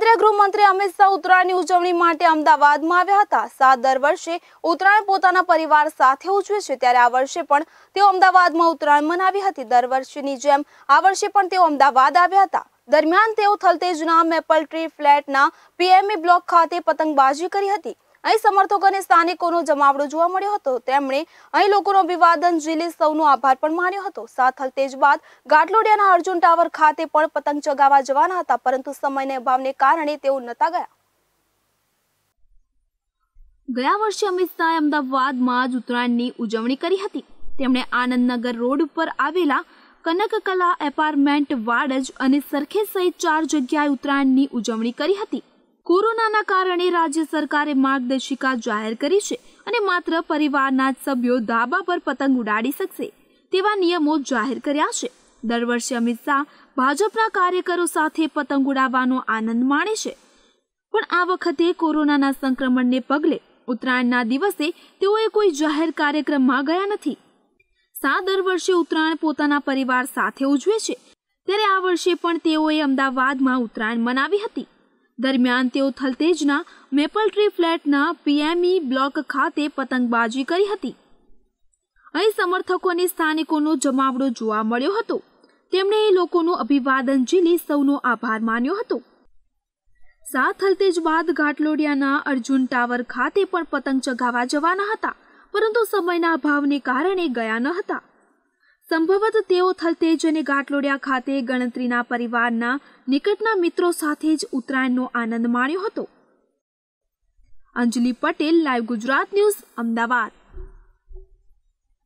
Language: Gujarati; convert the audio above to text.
કેન્દ્રીય ગૃહમંત્રી અમિત શાહ ઉત્તરાયણની ઉજવણી માટે અમદાવાદમાં આવ્યા હતા સાત દર વર્ષે ઉત્તરાયણ પોતાના પરિવાર સાથે ઉજવે છે ત્યારે આ વર્ષે પણ તેઓ અમદાવાદમાં ઉત્તરાયણ મનાવી હતી દર વર્ષેની જેમ આ વર્ષે પણ તેઓ અમદાવાદ આવ્યા હતા દરમિયાન તેઓ થલતેજના મેપલ ટ્રી ફ્લેટના પીએમઈ બ્લોક ખાતે પતંગબાજી કરી હતી અહીં સમર્થકો અને સ્થાનિકોનો જમાવડો જોવા મળ્યો હતો તેમણે અહીં લોકોનો અભિવાદન ઝીલી સૌનો આભાર પણ માન્યો હતો સાથ તેજ બાદ ગાટલોડિયાના અર્જુન ટાવર ખાતે પણ પતંગ ચગાવવા જવાના હતા પરંતુ સમયના અભાવને કારણે તેઓ નતા ગયા ગયા વર્ષે અમિત શાહે અમદાવાદમાં જ ઉત્તરાયણની ઉજવણી કરી હતી તેમણે આનંદનગર રોડ ઉપર આવેલા કનક કલા એપાર્ટમેન્ટ વાડજ અને સરખે સહિત ચાર જગ્યાએ ઉત્તરાયણની ઉજવણી કરી હતી કોરોનાના કારણે રાજ્ય સરકારે માર્ગદર્શિકા જાહેર કરી છે અને માત્ર પરિવારના જ સભ્યો ધાબા પર પતંગ ઉડાડી શકશે તેવા નિયમો જાહેર કર્યા છે દર વર્ષે અમિત શાહ ભાજપના કાર્યકરો સાથે પતંગ ઉડાવવાનો આનંદ માણે છે પણ આ વખતે કોરોનાના સંક્રમણને પગલે ઉત્તરાયણના દિવસે તેઓએ કોઈ જાહેર કાર્યક્રમમાં ગયા નથી સા દર વર્ષે ઉત્તરાયણ પોતાના પરિવાર સાથે ઉજવે છે ત્યારે આ વર્ષે પણ તેઓએ અમદાવાદમાં ઉત્તરાયણ મનાવી હતી દરમિયાન તેઓ થલતેજના મેપલ ટ્રી ફ્લેટના પીએમઈ બ્લોક ખાતે પતંગબાજી કરી હતી અહીં સમર્થકોને સ્થાનિકોનો જમાવડો જોવા મળ્યો હતો તેમણે એ લોકોનું અભિવાદન ઝીલી સૌનો આભાર માન્યો હતો સાત હલતેજ બાદ ઘાટલોડિયાના અર્જુન ટાવર ખાતે પણ પતંગ ચગાવવા જવાના હતા પરંતુ સમયના અભાવને કારણે ગયા ન હતા સંભવત તેઓ થલતેજ અને ગાટલોડિયા ખાતે ગણતરીના પરિવારના નિકટના મિત્રો સાથે જ ઉત્તરાયણનો આનંદ માણ્યો હતો અંજલિ પટેલ લાઈવ ગુજરાત ન્યૂઝ અમદાવાદ